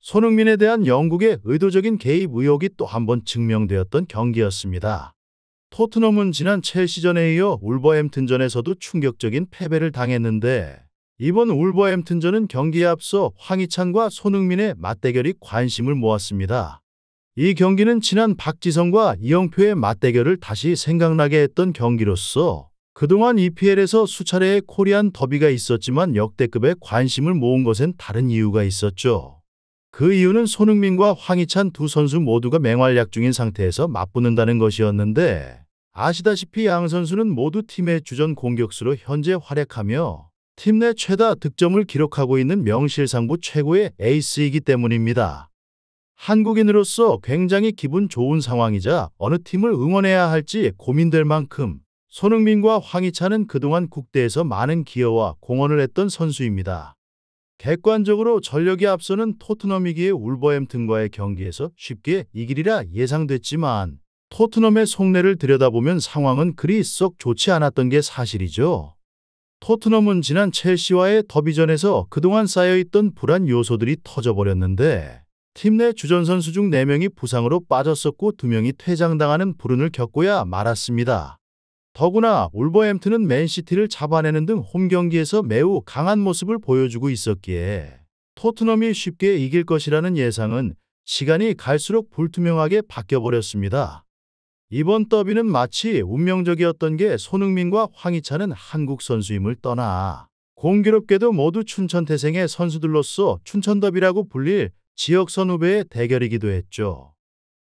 손흥민에 대한 영국의 의도적인 개입 의혹이 또 한 번 증명되었던 경기였습니다. 토트넘은 지난 첼시전에 이어 울버햄튼전에서도 충격적인 패배를 당했는데 이번 울버햄튼전은 경기에 앞서 황희찬과 손흥민의 맞대결이 관심을 모았습니다. 이 경기는 지난 박지성과 이영표의 맞대결을 다시 생각나게 했던 경기로서 그동안 EPL에서 수차례의 코리안 더비가 있었지만 역대급의 관심을 모은 것엔 다른 이유가 있었죠. 그 이유는 손흥민과 황희찬 두 선수 모두가 맹활약 중인 상태에서 맞붙는다는 것이었는데 아시다시피 양 선수는 모두 팀의 주전 공격수로 현재 활약하며 팀 내 최다 득점을 기록하고 있는 명실상부 최고의 에이스이기 때문입니다. 한국인으로서 굉장히 기분 좋은 상황이자 어느 팀을 응원해야 할지 고민될 만큼 손흥민과 황희찬은 그동안 국대에서 많은 기여와 공헌을 했던 선수입니다. 객관적으로 전력이 앞서는 토트넘이기에 울버햄튼과의 경기에서 쉽게 이기리라 예상됐지만 토트넘의 속내를 들여다보면 상황은 그리 썩 좋지 않았던 게 사실이죠. 토트넘은 지난 첼시와의 더비전에서 그동안 쌓여있던 불안 요소들이 터져버렸는데 팀 내 주전 선수 중 4명이 부상으로 빠졌었고 2명이 퇴장당하는 불운을 겪고야 말았습니다. 더구나 울버햄튼은 맨시티를 잡아내는 등 홈경기에서 매우 강한 모습을 보여주고 있었기에 토트넘이 쉽게 이길 것이라는 예상은 시간이 갈수록 불투명하게 바뀌어버렸습니다. 이번 더비는 마치 운명적이었던 게 손흥민과 황희찬은 한국 선수임을 떠나 공교롭게도 모두 춘천 태생의 선수들로서 춘천 더비라고 불릴 지역 선후배의 대결이기도 했죠.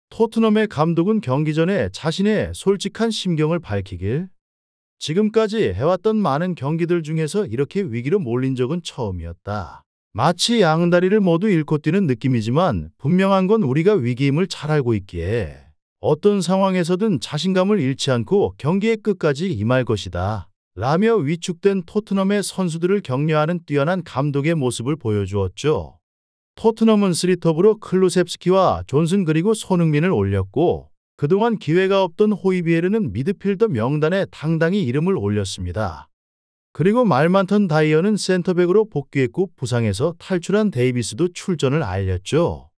토트넘의 감독은 경기 전에 자신의 솔직한 심경을 밝히길 지금까지 해왔던 많은 경기들 중에서 이렇게 위기로 몰린 적은 처음이었다. 마치 양다리를 모두 잃고 뛰는 느낌이지만 분명한 건 우리가 위기임을 잘 알고 있기에 어떤 상황에서든 자신감을 잃지 않고 경기의 끝까지 임할 것이다. 라며 위축된 토트넘의 선수들을 격려하는 뛰어난 감독의 모습을 보여주었죠. 토트넘은 스리톱으로 클루셉스키와 존슨 그리고 손흥민을 올렸고 그동안 기회가 없던 호이비에르는 미드필더 명단에 당당히 이름을 올렸습니다. 그리고 말 많던 다이어는 센터백으로 복귀했고 부상에서 탈출한 데이비스도 출전을 알렸죠.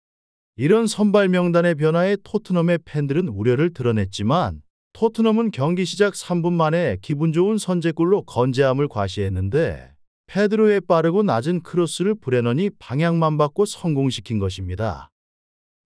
이런 선발 명단의 변화에 토트넘의 팬들은 우려를 드러냈지만 토트넘은 경기 시작 3분 만에 기분 좋은 선제골로 건재함을 과시했는데 페드로의 빠르고 낮은 크로스를 브레넌이 방향만 받고 성공시킨 것입니다.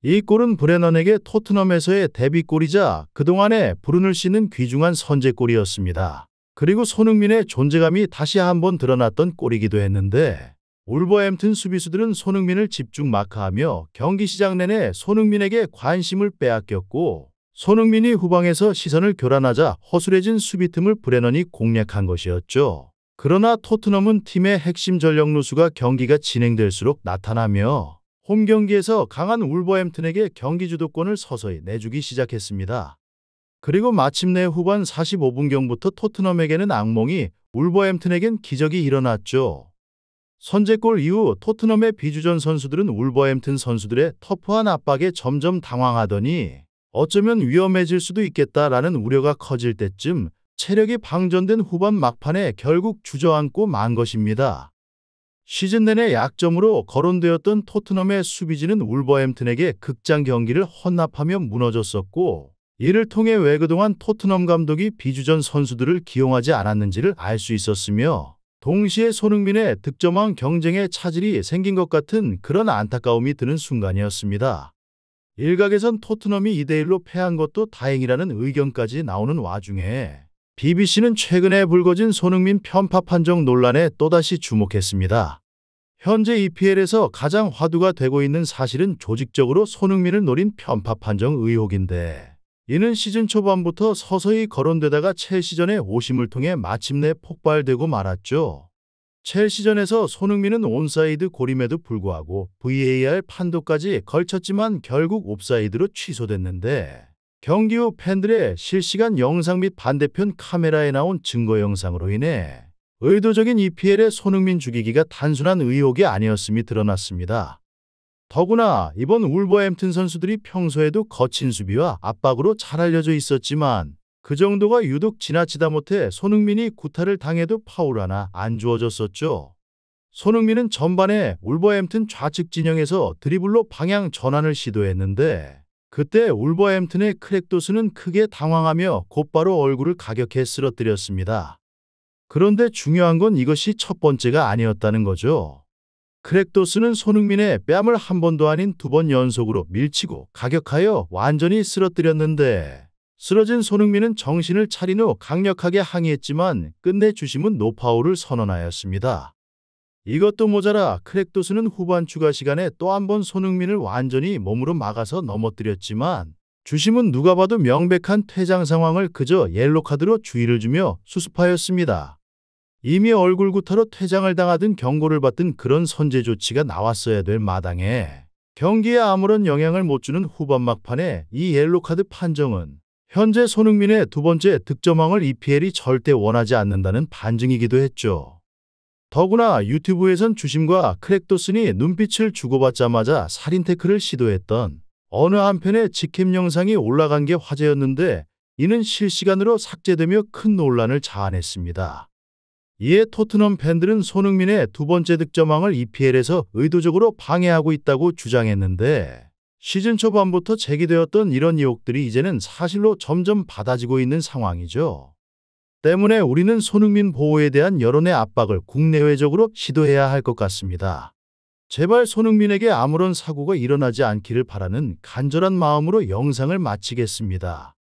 이 골은 브레넌에게 토트넘에서의 데뷔골이자 그동안의 불운을 씻는 귀중한 선제골이었습니다. 그리고 손흥민의 존재감이 다시 한번 드러났던 골이기도 했는데 울버햄튼 수비수들은 손흥민을 집중 마크하며 경기 시작 내내 손흥민에게 관심을 빼앗겼고 손흥민이 후방에서 시선을 교란하자 허술해진 수비 틈을 브레넌이 공략한 것이었죠. 그러나 토트넘은 팀의 핵심 전력 누수가 경기가 진행될수록 나타나며 홈 경기에서 강한 울버햄튼에게 경기 주도권을 서서히 내주기 시작했습니다. 그리고 마침내 후반 45분경부터 토트넘에게는 악몽이 울버햄튼에겐 기적이 일어났죠. 선제골 이후 토트넘의 비주전 선수들은 울버햄튼 선수들의 터프한 압박에 점점 당황하더니 어쩌면 위험해질 수도 있겠다라는 우려가 커질 때쯤 체력이 방전된 후반 막판에 결국 주저앉고 만 것입니다. 시즌 내내 약점으로 거론되었던 토트넘의 수비진은 울버햄튼에게 극장 경기를 헌납하며 무너졌었고 이를 통해 왜 그동안 토트넘 감독이 비주전 선수들을 기용하지 않았는지를 알 수 있었으며 동시에 손흥민의 득점왕 경쟁에 차질이 생긴 것 같은 그런 안타까움이 드는 순간이었습니다. 일각에선 토트넘이 2대1로 패한 것도 다행이라는 의견까지 나오는 와중에 BBC는 최근에 불거진 손흥민 편파 판정 논란에 또다시 주목했습니다. 현재 EPL에서 가장 화두가 되고 있는 사실은 조직적으로 손흥민을 노린 편파 판정 의혹인데 이는 시즌 초반부터 서서히 거론되다가 첼시전의 오심을 통해 마침내 폭발되고 말았죠. 첼시전에서 손흥민은 온사이드 고림에도 불구하고 VAR 판도까지 걸쳤지만 결국 옵사이드로 취소됐는데 경기후 팬들의 실시간 영상 및 반대편 카메라에 나온 증거 영상으로 인해 의도적인 EPL의 손흥민 죽이기가 단순한 의혹이 아니었음이 드러났습니다. 더구나 이번 울버햄튼 선수들이 평소에도 거친 수비와 압박으로 잘 알려져 있었지만 그 정도가 유독 지나치다 못해 손흥민이 구타를 당해도 파울 하나 안 주어졌었죠. 손흥민은 전반에 울버햄튼 좌측 진영에서 드리블로 방향 전환을 시도했는데 그때 울버햄튼의 크랙도스는 크게 당황하며 곧바로 얼굴을 가격해 쓰러뜨렸습니다. 그런데 중요한 건 이것이 첫 번째가 아니었다는 거죠. 크랙도스는 손흥민의 뺨을 한 번도 아닌 두 번 연속으로 밀치고 가격하여 완전히 쓰러뜨렸는데 쓰러진 손흥민은 정신을 차린 후 강력하게 항의했지만 끝내 주심은 노파울를 선언하였습니다. 이것도 모자라 크랙도스는 후반 추가 시간에 또 한 번 손흥민을 완전히 몸으로 막아서 넘어뜨렸지만 주심은 누가 봐도 명백한 퇴장 상황을 그저 옐로카드로 주의를 주며 수습하였습니다. 이미 얼굴 구타로 퇴장을 당하든 경고를 받든 그런 선제 조치가 나왔어야 될 마당에 경기에 아무런 영향을 못 주는 후반 막판에 이 옐로카드 판정은 현재 손흥민의 두 번째 득점왕을 EPL이 절대 원하지 않는다는 반증이기도 했죠. 더구나 유튜브에선 주심과 크랙도슨이 눈빛을 주고받자마자 살인 테크를 시도했던 어느 한편의 직캠 영상이 올라간 게 화제였는데 이는 실시간으로 삭제되며 큰 논란을 자아냈습니다. 이에 토트넘 팬들은 손흥민의 두 번째 득점왕을 EPL에서 의도적으로 방해하고 있다고 주장했는데 시즌 초반부터 제기되었던 이런 의혹들이 이제는 사실로 점점 받아지고 있는 상황이죠. 때문에 우리는 손흥민 보호에 대한 여론의 압박을 국내외적으로 시도해야 할 것 같습니다. 제발 손흥민에게 아무런 사고가 일어나지 않기를 바라는 간절한 마음으로 영상을 마치겠습니다.